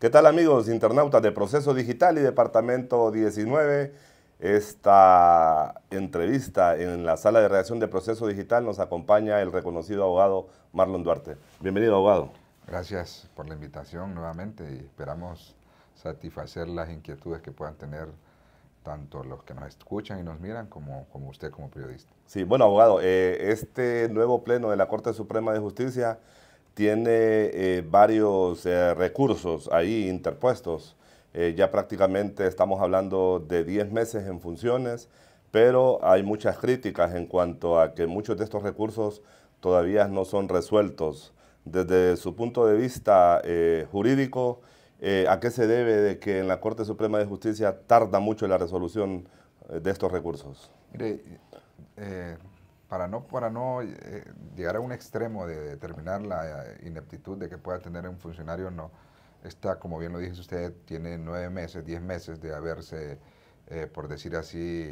¿Qué tal amigos internautas de Proceso Digital y Departamento 19? Esta entrevista en la sala de redacción de Proceso Digital nos acompaña el reconocido abogado Marlon Duarte. Bienvenido abogado. Gracias por la invitación nuevamente y esperamos satisfacer las inquietudes que puedan tener tanto los que nos escuchan y nos miran como, como usted como periodista. Sí, bueno abogado, eh, este nuevo pleno de la Corte Suprema de Justicia tiene eh, varios eh, recursos ahí interpuestos. Eh, ya prácticamente estamos hablando de 10 meses en funciones, pero hay muchas críticas en cuanto a que muchos de estos recursos todavía no son resueltos. Desde su punto de vista jurídico, ¿a qué se debe de que en la Corte Suprema de Justicia tarda mucho la resolución de estos recursos? Mire, para no, para no eh, llegar a un extremo de determinar la eh, ineptitud de que pueda tener un funcionario no, está, como bien lo dice usted, tiene nueve meses, diez meses de haberse, eh, por decir así,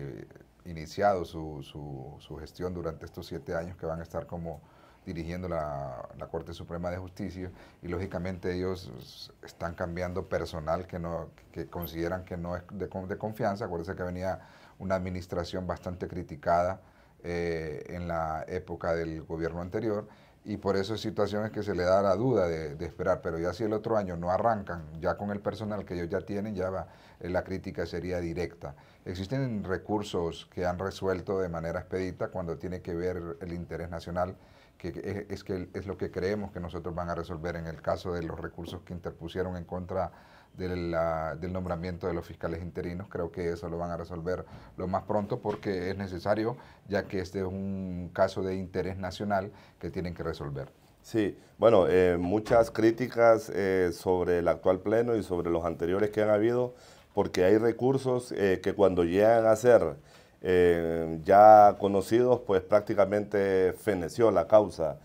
iniciado su, gestión durante estos siete años que van a estar como dirigiendo la, Corte Suprema de Justicia y lógicamente ellos están cambiando personal que, no, consideran que no es de, de confianza. Acuérdense que venía una administración bastante criticada eh, en la época del gobierno anterior y por eso situaciones que se le da la duda de, esperar, pero ya si el otro año no arrancan, ya con el personal que ellos ya tienen, ya eh, la crítica sería directa. Existen recursos que han resuelto de manera expedita cuando tiene que ver el interés nacional, que que es lo que creemos que nosotros van a resolver en el caso de los recursos que interpusieron en contra del nombramiento de los fiscales interinos. Creo que eso lo van a resolver lo más pronto porque es necesario, ya que este es un caso de interés nacional que tienen que resolver. Sí, bueno, eh, muchas críticas eh, sobre el actual pleno y sobre los anteriores que han habido, porque hay recursos eh, que cuando llegan a ser ya conocidos, pues prácticamente feneció la causa.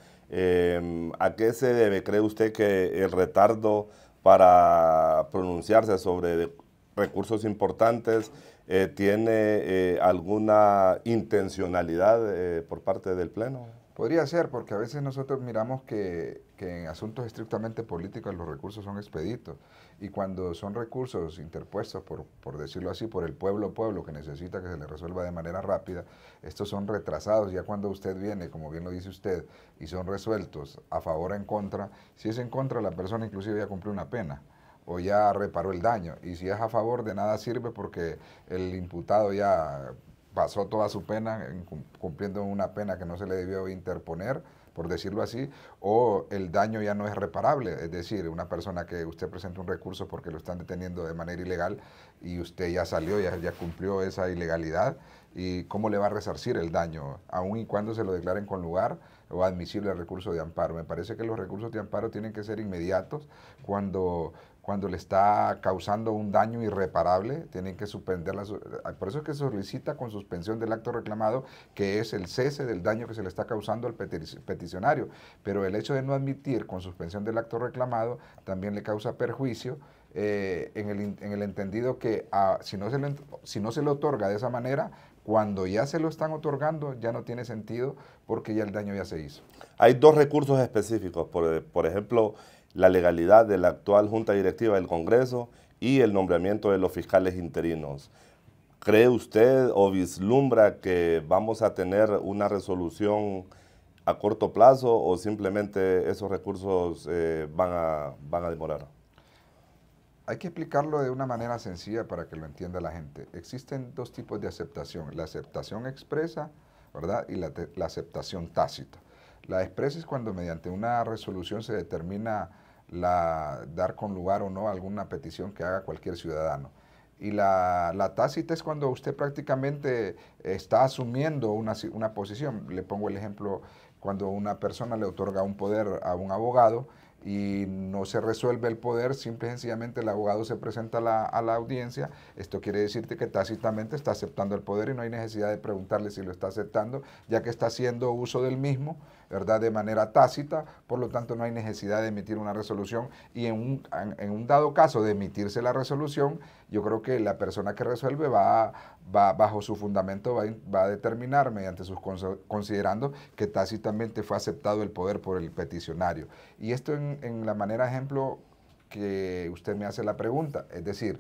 ¿A qué se debe, cree usted, que el retardo para pronunciarse sobre recursos importantes, eh, ¿tiene eh, alguna intencionalidad eh, por parte del Pleno? Podría ser, porque a veces nosotros miramos que, en asuntos estrictamente políticos los recursos son expeditos y cuando son recursos interpuestos, por, por decirlo así, por el pueblo pueblo que necesita que se le resuelva de manera rápida, estos son retrasados. Ya cuando usted viene, como bien lo dice usted, y son resueltos a favor o en contra, si es en contra la persona inclusive ya cumplió una pena o ya reparó el daño. Y si es a favor, de nada sirve porque el imputado ya pasó toda su pena cumpliendo una pena que no se le debió interponer, por decirlo así, o el daño ya no es reparable, es decir, una persona que usted presenta un recurso porque lo están deteniendo de manera ilegal y usted ya salió, ya, cumplió esa ilegalidad, y cómo le va a resarcir el daño, aun y cuando se lo declaren con lugar o admisible el recurso de amparo. Me parece que los recursos de amparo tienen que ser inmediatos cuando cuando le está causando un daño irreparable, tienen que suspender eh, Por eso es que solicita con suspensión del acto reclamado, que es el cese del daño que se le está causando al peticionario. Pero el hecho de no admitir con suspensión del acto reclamado también le causa perjuicio eh, en, el, entendido que ah, si, no se le, si no se le otorga de esa manera, cuando ya se lo están otorgando ya no tiene sentido porque ya el daño ya se hizo. Hay dos recursos específicos, por ejemplo la legalidad de la actual Junta Directiva del Congreso y el nombramiento de los fiscales interinos. ¿Cree usted o vislumbra que vamos a tener una resolución a corto plazo o simplemente esos recursos eh, van, a, van a demorar? Hay que explicarlo de una manera sencilla para que lo entienda la gente. Existen dos tipos de aceptación, la aceptación expresa ¿verdad? y la aceptación tácita. La expresa es cuando mediante una resolución se determina la, dar con lugar o no alguna petición que haga cualquier ciudadano. Y la, tácita es cuando usted prácticamente está asumiendo una, una posición. Le pongo el ejemplo cuando una persona le otorga un poder a un abogado, y no se resuelve el poder, simple y sencillamente el abogado se presenta a la, a la, audiencia, esto quiere decirte que tácitamente está aceptando el poder y no hay necesidad de preguntarle si lo está aceptando, ya que está haciendo uso del mismo, ¿verdad? De manera tácita, por lo tanto no hay necesidad de emitir una resolución y en en un dado caso de emitirse la resolución, yo creo que la persona que resuelve va, bajo su fundamento, va, a determinar mediante sus considerando que tácitamente fue aceptado el poder por el peticionario. Y esto en, la manera ejemplo que usted me hace la pregunta, es decir,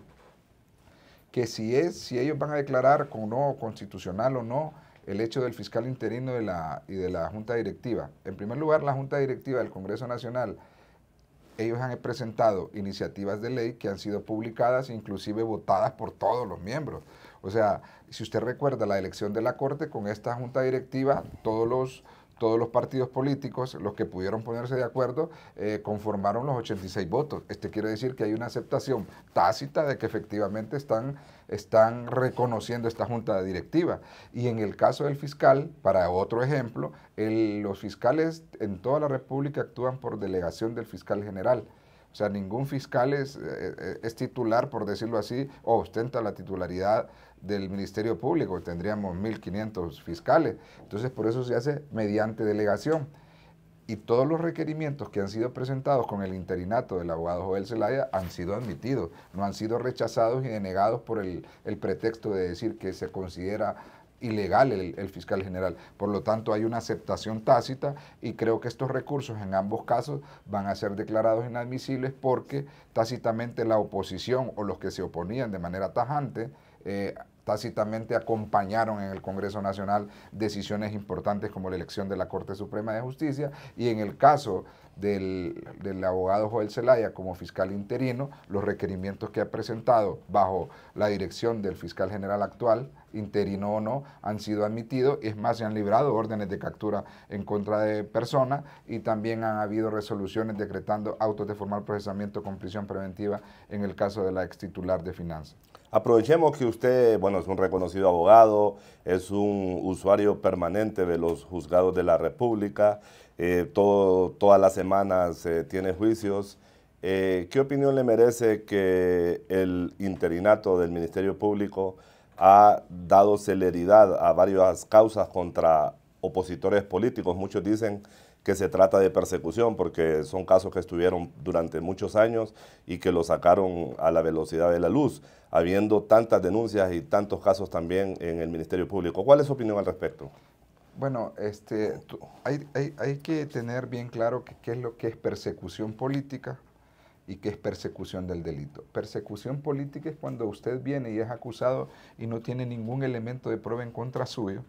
que si, es, si ellos van a declarar con no constitucional o no el hecho del fiscal interino de la, y de la Junta Directiva. En primer lugar, la Junta Directiva del Congreso Nacional ellos han presentado iniciativas de ley que han sido publicadas, inclusive votadas por todos los miembros. O sea, si usted recuerda la elección de la Corte, con esta junta directiva, todos los todos los partidos políticos, los que pudieron ponerse de acuerdo, eh, conformaron los 86 votos. Este quiere decir que hay una aceptación tácita de que efectivamente están, están reconociendo esta junta directiva. Y en el caso del fiscal, para otro ejemplo, los fiscales en toda la República actúan por delegación del fiscal general. O sea, ningún fiscal es, eh, eh, es, titular, por decirlo así, o ostenta la titularidad del Ministerio Público, tendríamos 1.500 fiscales. Entonces, por eso se hace mediante delegación. Y todos los requerimientos que han sido presentados con el interinato del abogado Joel Zelaya han sido admitidos, no han sido rechazados y denegados por el, pretexto de decir que se considera ilegal el, fiscal general. Por lo tanto, hay una aceptación tácita y creo que estos recursos en ambos casos van a ser declarados inadmisibles porque tácitamente la oposición o los que se oponían de manera tajante eh, tácitamente acompañaron en el Congreso Nacional decisiones importantes como la elección de la Corte Suprema de Justicia y en el caso del, abogado Joel Zelaya como fiscal interino, los requerimientos que ha presentado bajo la dirección del fiscal general actual, interino o no, han sido admitidos, es más, se han librado órdenes de captura en contra de personas y también han habido resoluciones decretando autos de formal procesamiento con prisión preventiva en el caso de la ex titular de finanzas. Aprovechemos que usted, bueno, es un reconocido abogado, es un usuario permanente de los juzgados de la República, eh, todo, todas las semanas eh, tiene juicios. Eh, ¿Qué opinión le merece que el interinato del Ministerio Público ha dado celeridad a varias causas contra opositores políticos? Muchos dicen que se trata de persecución porque son casos que estuvieron durante muchos años y que lo sacaron a la velocidad de la luz, habiendo tantas denuncias y tantos casos también en el Ministerio Público. ¿Cuál es su opinión al respecto? Bueno, este, hay, hay, hay, que tener bien claro qué es lo que es persecución política y qué es persecución del delito. Persecución política es cuando usted viene y es acusado y no tiene ningún elemento de prueba en contra suyo,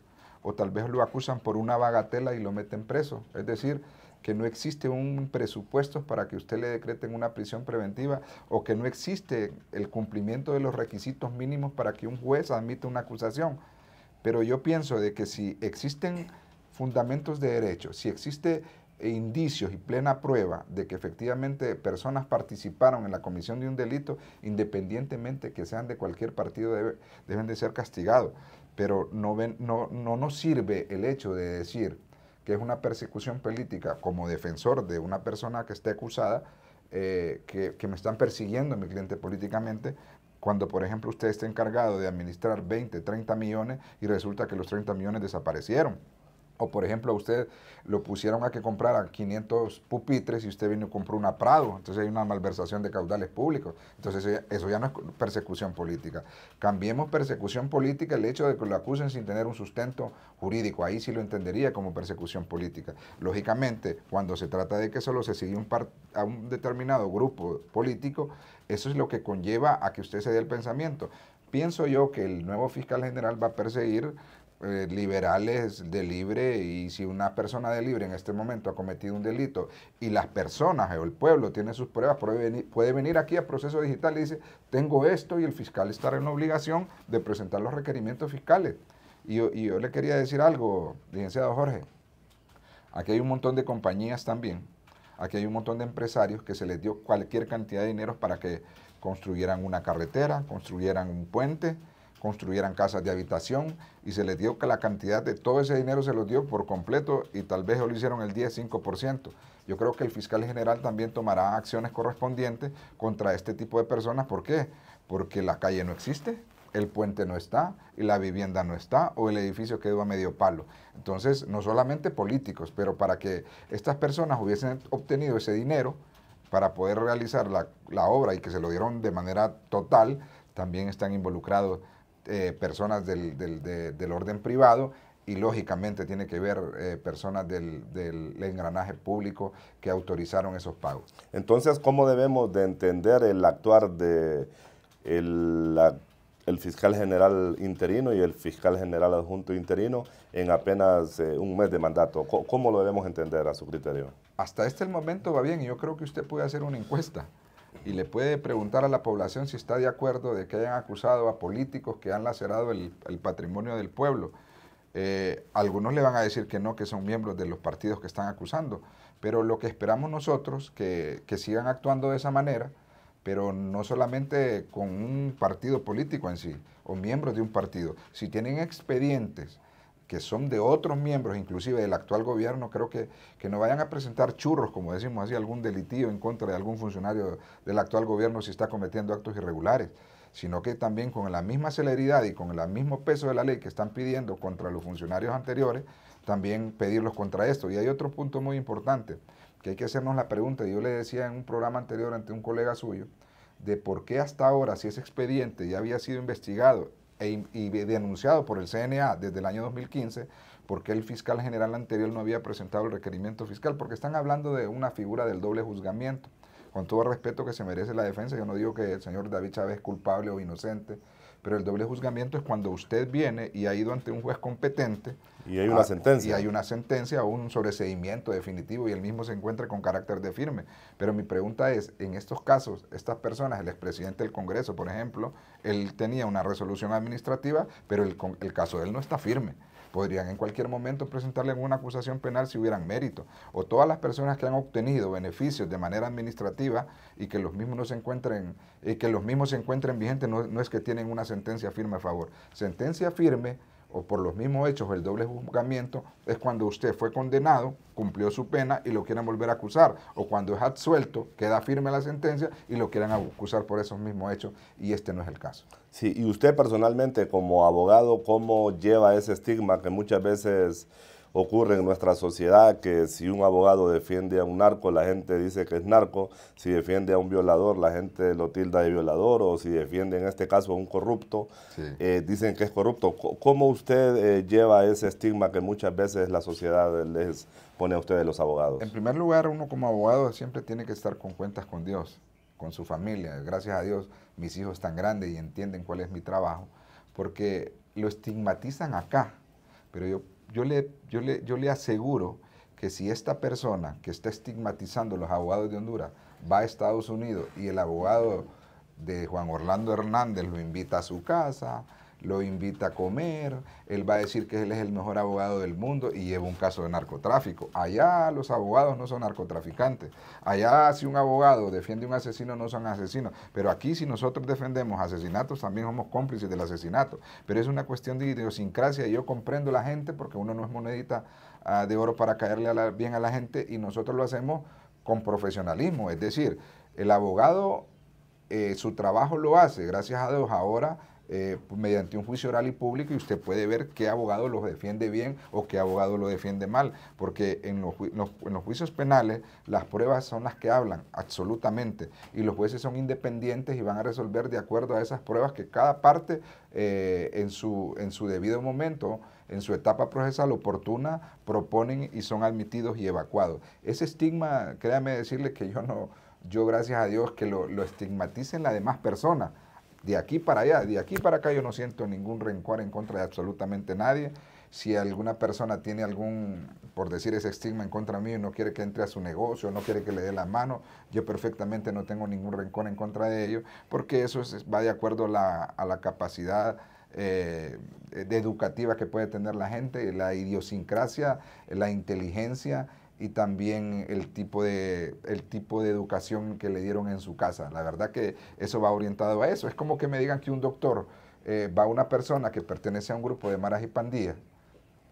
o tal vez lo acusan por una bagatela y lo meten preso. Es decir, que no existe un presupuesto para que usted le decreten una prisión preventiva o que no existe el cumplimiento de los requisitos mínimos para que un juez admita una acusación. Pero yo pienso de que si existen fundamentos de derecho, si existe indicios y plena prueba de que efectivamente personas participaron en la comisión de un delito, independientemente que sean de cualquier partido, deben de ser castigados. Pero no, no, no nos sirve el hecho de decir que es una persecución política como defensor de una persona que esté acusada, eh, que, me están persiguiendo mi cliente políticamente, cuando, por ejemplo, usted esté encargado de administrar 20, 30 millones y resulta que los 30 millones desaparecieron. O por ejemplo, a usted lo pusieron a que comprara 500 pupitres y usted vino y compró una Prado. Entonces hay una malversación de caudales públicos. Entonces eso ya, no es persecución política. Cambiemos persecución política el hecho de que lo acusen sin tener un sustento jurídico. Ahí sí lo entendería como persecución política. Lógicamente, cuando se trata de que solo se sigue un a un determinado grupo político, eso es lo que conlleva a que usted se dé el pensamiento. Pienso yo que el nuevo fiscal general va a perseguir eh, liberales de libre y si una persona de libre en este momento ha cometido un delito y las personas o el pueblo tiene sus pruebas, puede venir, puede venir aquí a proceso digital y dice, tengo esto y el fiscal estará en la obligación de presentar los requerimientos fiscales. Y, y yo le quería decir algo, licenciado Jorge, aquí hay un montón de compañías también, aquí hay un montón de empresarios que se les dio cualquier cantidad de dinero para que construyeran una carretera, construyeran un puente, construyeran casas de habitación y se les dio que la cantidad de todo ese dinero se los dio por completo y tal vez lo hicieron el 10, 5%. Yo creo que el fiscal general también tomará acciones correspondientes contra este tipo de personas. ¿Por qué? Porque la calle no existe, el puente no está y la vivienda no está o el edificio quedó a medio palo. Entonces, no solamente políticos, pero para que estas personas hubiesen obtenido ese dinero para poder realizar la, la obra y que se lo dieron de manera total, también están involucrados eh, personas del, orden privado y lógicamente tiene que ver eh, personas del, engranaje público que autorizaron esos pagos. Entonces, ¿cómo debemos de entender el actuar de el, fiscal general interino y el fiscal general adjunto interino en apenas eh, un mes de mandato? ¿Cómo, ¿Cómo lo debemos entender a su criterio? Hasta este momento va bien y yo creo que usted puede hacer una encuesta y le puede preguntar a la población si está de acuerdo de que hayan acusado a políticos que han lacerado el, patrimonio del pueblo. Eh, algunos le van a decir que no, que son miembros de los partidos que están acusando, pero lo que esperamos nosotros, que, que sigan actuando de esa manera, pero no solamente con un partido político en sí, o miembros de un partido. Si tienen expedientes que son de otros miembros, inclusive del actual gobierno, creo que, no vayan a presentar churros, como decimos así, algún delitío en contra de algún funcionario del actual gobierno si está cometiendo actos irregulares, sino que también con la misma celeridad y con el mismo peso de la ley que están pidiendo contra los funcionarios anteriores, también pedirlos contra esto. Y hay otro punto muy importante, que hay que hacernos la pregunta, yo le decía en un programa anterior ante un colega suyo, de por qué hasta ahora, si ese expediente ya había sido investigado e y denunciado por el CNA desde el año 2015 porque el fiscal general anterior no había presentado el requerimiento fiscal, porque están hablando de una figura del doble juzgamiento con todo el respeto que se merece la defensa, yo no digo que el señor David Chávez es culpable o inocente, pero el doble juzgamiento es cuando usted viene y ha ido ante un juez competente. Y hay una sentencia. hay una sentencia o un sobreseimiento definitivo y el mismo se encuentra con carácter de firme. Pero mi pregunta es, en estos casos, estas personas, el expresidente del Congreso, por ejemplo, él tenía una resolución administrativa, pero el caso de él no está firme podrían en cualquier momento presentarle una acusación penal si hubieran mérito. O todas las personas que han obtenido beneficios de manera administrativa y que los mismos no se encuentren, y eh, que los mismos se encuentren vigentes, no, no es que tienen una sentencia firme a favor. Sentencia firme o por los mismos hechos el doble juzgamiento es cuando usted fue condenado, cumplió su pena y lo quieren volver a acusar, o cuando es absuelto, queda firme la sentencia y lo quieren acusar por esos mismos hechos y este no es el caso. Sí, y usted personalmente como abogado, ¿cómo lleva ese estigma que muchas veces ocurre en nuestra sociedad, que si un abogado defiende a un narco, la gente dice que es narco, si defiende a un violador, la gente lo tilda de violador, o si defiende en este caso a un corrupto, eh, dicen que es corrupto. ¿Cómo usted eh, lleva ese estigma que muchas veces la sociedad les pone a ustedes los abogados? En primer lugar, uno como abogado siempre tiene que estar con cuentas con Dios, con su familia. Gracias a Dios, mis hijos están grandes y entienden cuál es mi trabajo, porque lo estigmatizan acá, pero yo yo le, yo le, yo le aseguro que si esta persona que está estigmatizando a los abogados de Honduras va a Estados Unidos y el abogado de Juan Orlando Hernández lo invita a su casa, lo invita a comer, él va a decir que él es el mejor abogado del mundo y lleva un caso de narcotráfico. Allá los abogados no son narcotraficantes. Allá si un abogado defiende a un asesino no son asesinos. Pero aquí si nosotros defendemos asesinatos también somos cómplices del asesinato. Pero es una cuestión de idiosincrasia y yo comprendo la gente porque uno no es monedita ah, de oro para caerle bien a la gente y nosotros lo hacemos con profesionalismo. Es decir, el abogado eh, su trabajo lo hace, gracias a Dios ahora eh, mediante un juicio oral y público y usted puede ver qué abogado lo defiende bien o qué abogado lo defiende mal, porque en los, juicios penales las pruebas son las que hablan absolutamente y los jueces son independientes y van a resolver de acuerdo a esas pruebas que cada parte eh, en, su, en su debido momento en su etapa procesal oportuna proponen y son admitidos y evacuados. Ese estigma, créame decirle que yo no, yo gracias a Dios que lo, lo estigmaticen las demás personas, de aquí para allá, de aquí para acá yo no siento ningún rencor en contra de absolutamente nadie. Si alguna persona tiene algún, por decir ese estigma en contra mío y no quiere que entre a su negocio, no quiere que le dé la mano, yo perfectamente no tengo ningún rencor en contra de ello, porque eso va de acuerdo a la capacidad eh, educativa que puede tener la gente, la idiosincrasia, la inteligencia y también el tipo, de, el tipo de educación que le dieron en su casa. La verdad que eso va orientado a eso. Es como que me digan que un doctor eh, va a una persona que pertenece a un grupo de maras y pandillas,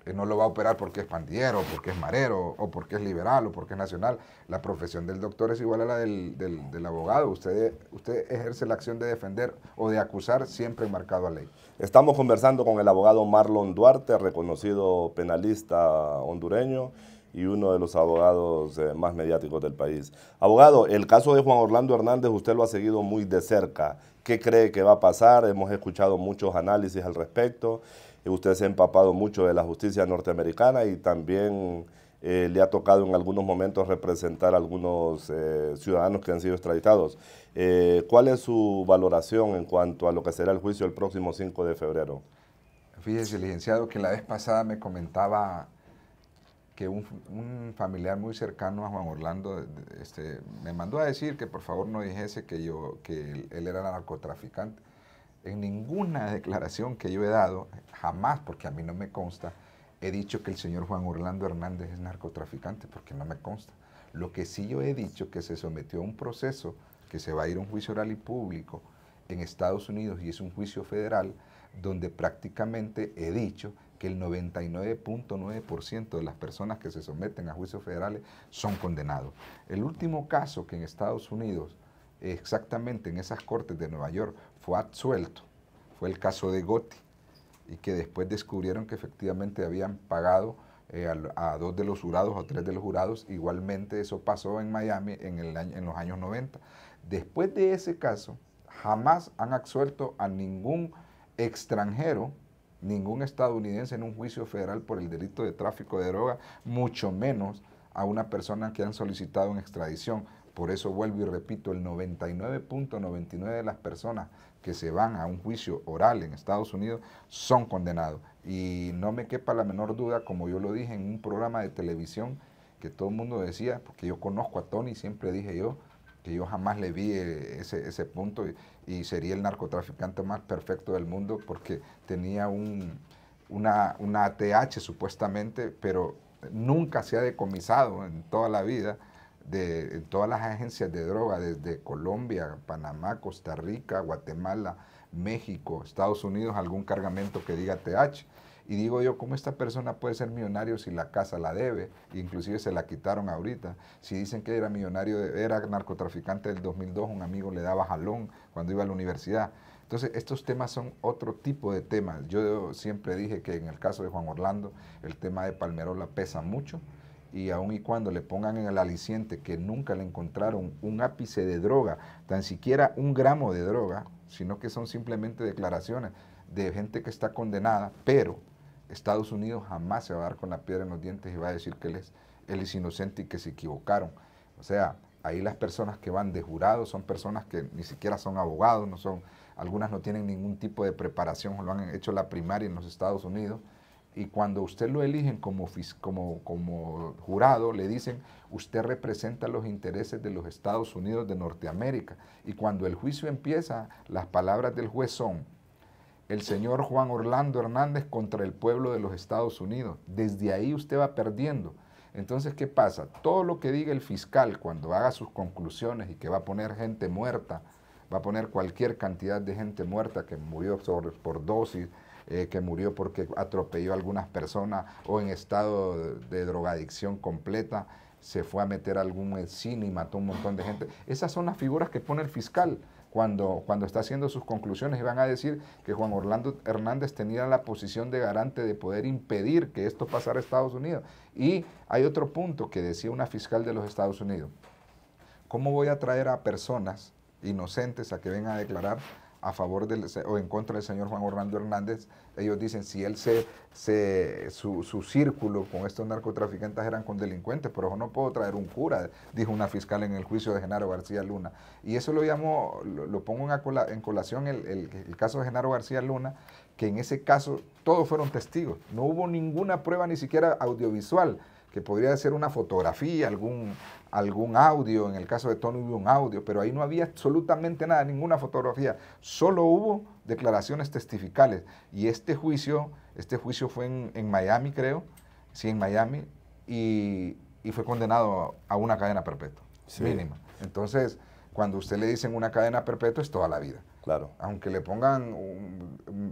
eh, no lo va a operar porque es pandillero, porque es marero, o porque es liberal, o porque es nacional. La profesión del doctor es igual a la del, del, abogado. Usted, usted ejerce la acción de defender o de acusar siempre marcado a ley. Estamos conversando con el abogado Marlon Duarte, reconocido penalista hondureño y uno de los abogados eh, más mediáticos del país. Abogado, el caso de Juan Orlando Hernández usted lo ha seguido muy de cerca. ¿Qué cree que va a pasar? Hemos escuchado muchos análisis al respecto. Eh, usted se ha empapado mucho de la justicia norteamericana y también eh, le ha tocado en algunos momentos representar a algunos ciudadanos que han sido extraditados. ¿Cuál es su valoración en cuanto a lo que será el juicio el próximo 5 de febrero? Fíjese, licenciado, que la vez pasada me comentaba que un, familiar muy cercano a Juan Orlando este, me mandó a decir que por favor no dijese que, yo, que él, él era narcotraficante. En ninguna declaración que yo he dado, jamás, porque a mí no me consta, he dicho que el señor Juan Orlando Hernández es narcotraficante, porque no me consta. Lo que sí yo he dicho que se sometió a un proceso que se va a ir a un juicio oral y público en Estados Unidos y es un juicio federal donde prácticamente he dicho que el 99.9% de las personas que se someten a juicios federales son condenados. El último caso que en Estados Unidos, exactamente en esas cortes de Nueva York, fue absuelto, fue el caso de Gotti, y que después descubrieron que efectivamente habían pagado eh, a, dos de los jurados o tres de los jurados. Igualmente eso pasó en Miami en, el en los años 90. Después de ese caso, jamás han absuelto a ningún extranjero ningún estadounidense en un juicio federal por el delito de tráfico de droga, mucho menos a una persona que han solicitado una extradición. Por eso vuelvo y repito, el 99.99 de las personas que se van a un juicio oral en Estados Unidos son condenados. Y no me quepa la menor duda, como yo lo dije en un programa de televisión, que todo el mundo decía, porque yo conozco a Tony, siempre dije yo, que yo jamás le vi eh, ese, punto y, sería el narcotraficante más perfecto del mundo porque tenía un, una, una ATH supuestamente, pero nunca se ha decomisado en toda la vida de todas las agencias de droga, desde Colombia, Panamá, Costa Rica, Guatemala, México, Estados Unidos, algún cargamento que diga TH. Y digo yo, ¿cómo esta persona puede ser millonario si la casa la debe? Inclusive se la quitaron ahorita. Si dicen que era millonario, era narcotraficante del 2002, un amigo le daba jalón cuando iba a la universidad. Entonces, estos temas son otro tipo de temas. Yo siempre dije que en el caso de Juan Orlando, el tema de Palmerola pesa mucho y aun y cuando le pongan en el aliciente que nunca le encontraron un ápice de droga, tan siquiera un gramo de droga, sino que son simplemente declaraciones de gente que está condenada, pero Estados Unidos jamás se va a dar con la piedra en los dientes y va a decir que él es, inocente y que se equivocaron. O sea, ahí las personas que van de jurado son personas que ni siquiera son abogados, no son, algunas no tienen ningún tipo de preparación, lo han hecho la primaria en los Estados Unidos. Y cuando usted lo eligen como, como, como jurado, le dicen, usted representa los intereses de los Estados Unidos de Norteamérica. Y cuando el juicio empieza, las palabras del juez son, el señor Juan Orlando Hernández contra el pueblo de los Estados Unidos. Desde ahí usted va perdiendo. Entonces, ¿qué pasa? Todo lo que diga el fiscal cuando haga sus conclusiones y que va a poner gente muerta, va a poner cualquier cantidad de gente muerta que murió por dosis, eh, que murió porque atropelló a algunas personas o en estado de, drogadicción completa, se fue a meter algún eh, cine y mató un montón de gente. Esas son las figuras que pone el fiscal cuando, cuando está haciendo sus conclusiones y van a decir que Juan Orlando Hernández tenía la posición de garante de poder impedir que esto pasara a Estados Unidos. Y hay otro punto que decía una fiscal de los Estados Unidos. ¿Cómo voy a traer a personas inocentes a que vengan a declarar a favor del, o en contra del señor Juan Orlando Hernández, ellos dicen si él se, se su, círculo con estos narcotraficantes eran con delincuentes, pero yo no puedo traer un cura, dijo una fiscal en el juicio de Genaro García Luna. Y eso lo llamo, lo, pongo en, en colación el, el caso de Genaro García Luna, que en ese caso todos fueron testigos, no hubo ninguna prueba ni siquiera audiovisual este, podría ser una fotografía, algún, algún audio, en el caso de Tony hubo un audio, pero ahí no había absolutamente nada, ninguna fotografía, solo hubo declaraciones testificales. Y este juicio, este juicio fue en, Miami, creo, sí, en Miami, y, fue condenado a una cadena perpetua, mínima. Entonces, cuando usted le dicen una cadena perpetua, es toda la vida. Claro. Aunque le pongan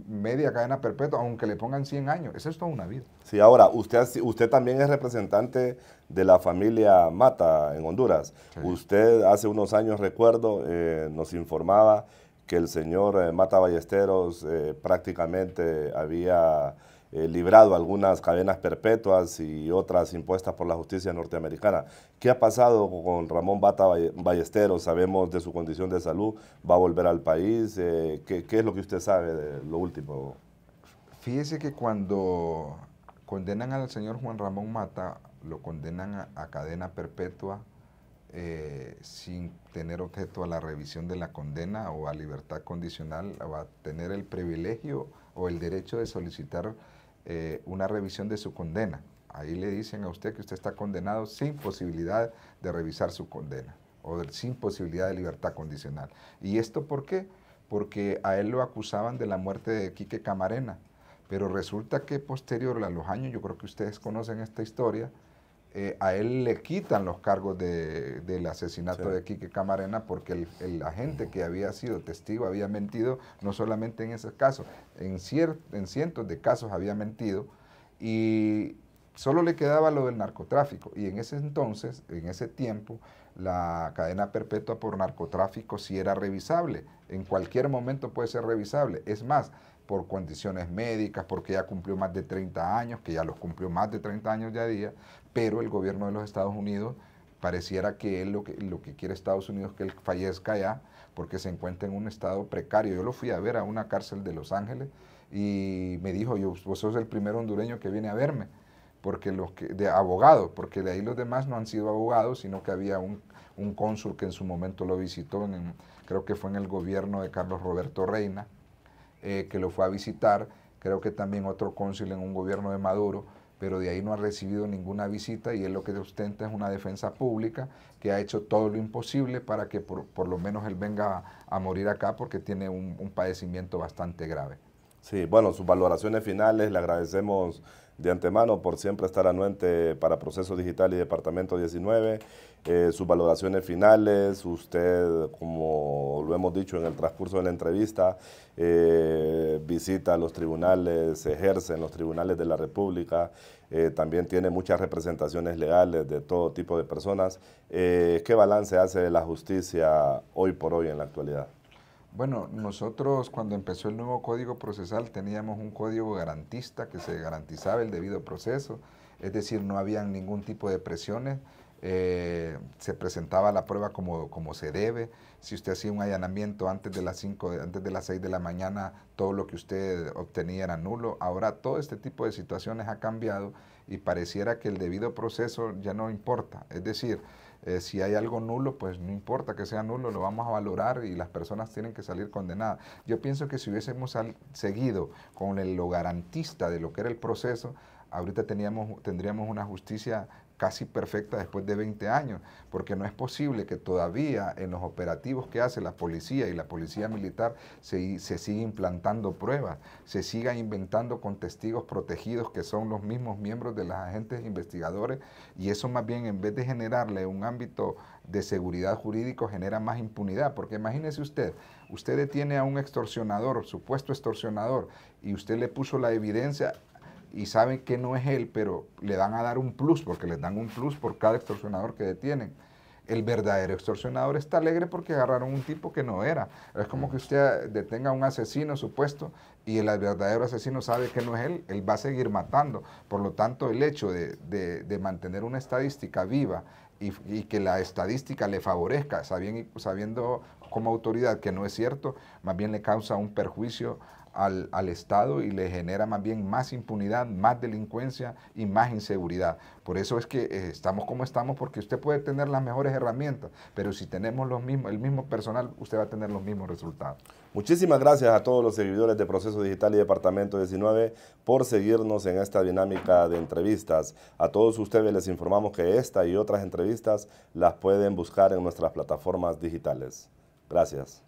media cadena perpetua, aunque le pongan 100 años, eso es toda una vida. Sí, ahora, usted, usted también es representante de la familia Mata en Honduras. Usted hace unos años, recuerdo, eh, nos informaba que el señor eh, Mata Ballesteros eh, prácticamente había eh, librado algunas cadenas perpetuas y otras impuestas por la justicia norteamericana. ¿Qué ha pasado con Ramón Bata Ballesteros? Sabemos de su condición de salud, va a volver al país. Eh, ¿qué, es lo que usted sabe de lo último? Fíjese que cuando condenan al señor Juan Ramón Mata, lo condenan a, cadena perpetua eh, sin tener objeto a la revisión de la condena o a libertad condicional, va a tener el privilegio o el derecho de solicitar eh, una revisión de su condena. Ahí le dicen a usted que usted está condenado sin posibilidad de revisar su condena o sin posibilidad de libertad condicional. ¿Y esto por qué? Porque a él lo acusaban de la muerte de Quique Camarena, pero resulta que posterior a los años, yo creo que ustedes conocen esta historia, eh, a él le quitan los cargos del asesinato de Quique Camarena porque el, agente que había sido testigo había mentido, no solamente en ese caso, en, en cientos de casos había mentido y solo le quedaba lo del narcotráfico. Y en ese entonces, en ese tiempo, la cadena perpetua por narcotráfico sí era revisable. En cualquier momento puede ser revisable. Es más, por condiciones médicas, porque ya cumplió más de 30 años, que ya los cumplió más de 30 años ya día, pero el gobierno de los Estados Unidos pareciera que él lo que, lo que quiere Estados Unidos es que él fallezca allá porque se encuentra en un estado precario. Yo lo fui a ver a una cárcel de Los Ángeles y me dijo, yo, vos sos el primer hondureño que viene a verme, porque los de abogado, porque de ahí los demás no han sido abogados, sino que había un, cónsul que en su momento lo visitó, creo que fue en el gobierno de Carlos Roberto Reina, eh, que lo fue a visitar, creo que también otro cónsul en un gobierno de Maduro, pero de ahí no ha recibido ninguna visita y es lo que ostenta es una defensa pública que ha hecho todo lo imposible para que por, lo menos él venga a, morir acá porque tiene un padecimiento bastante grave. Sí, bueno, sus valoraciones finales le agradecemos de antemano por siempre estar anuente para Proceso Digital y Departamento 19. Eh, sus valoraciones finales, usted, como lo hemos dicho en el transcurso de la entrevista, eh, visita los tribunales, ejerce en los tribunales de la República, eh, también tiene muchas representaciones legales de todo tipo de personas. ¿Qué balance hace de la justicia hoy por hoy en la actualidad? Bueno, nosotros cuando empezó el nuevo código procesal teníamos un código garantista que se garantizaba el debido proceso, es decir, no había ningún tipo de presiones, eh, se presentaba la prueba como, como se debe, si usted hacía un allanamiento antes de las 5, antes de las 6 de la mañana, todo lo que usted obtenía era nulo. Ahora todo este tipo de situaciones ha cambiado y pareciera que el debido proceso ya no importa, es decir, eh, si hay algo nulo, pues no importa que sea nulo, lo vamos a valorar y las personas tienen que salir condenadas. Yo pienso que si hubiésemos seguido con el, lo garantista de lo que era el proceso, ahorita teníamos, tendríamos una justicia casi perfecta después de 20 años, porque no es posible que todavía en los operativos que hace la policía y la policía militar se, se siga implantando pruebas, se siga inventando con testigos protegidos que son los mismos miembros de las agentes investigadores, y eso más bien en vez de generarle un ámbito de seguridad jurídico genera más impunidad, porque imagínese usted, usted detiene a un extorsionador, supuesto extorsionador, y usted le puso la evidencia y saben que no es él, pero le van a dar un plus, porque les dan un plus por cada extorsionador que detienen. El verdadero extorsionador está alegre porque agarraron un tipo que no era. Es como mm. que usted detenga a un asesino supuesto y el verdadero asesino sabe que no es él, él va a seguir matando. Por lo tanto, el hecho de, mantener una estadística viva y, que la estadística le favorezca, sabiendo, sabiendo como autoridad que no es cierto, más bien le causa un perjuicio al, al, Estado y le genera más bien más impunidad, más delincuencia y más inseguridad. Por eso es que eh, estamos como estamos, porque usted puede tener las mejores herramientas, pero si tenemos los mismos, el mismo personal, usted va a tener los mismos resultados. Muchísimas gracias a todos los seguidores de Proceso Digital y Departamento 19 por seguirnos en esta dinámica de entrevistas. A todos ustedes les informamos que esta y otras entrevistas las pueden buscar en nuestras plataformas digitales. Gracias.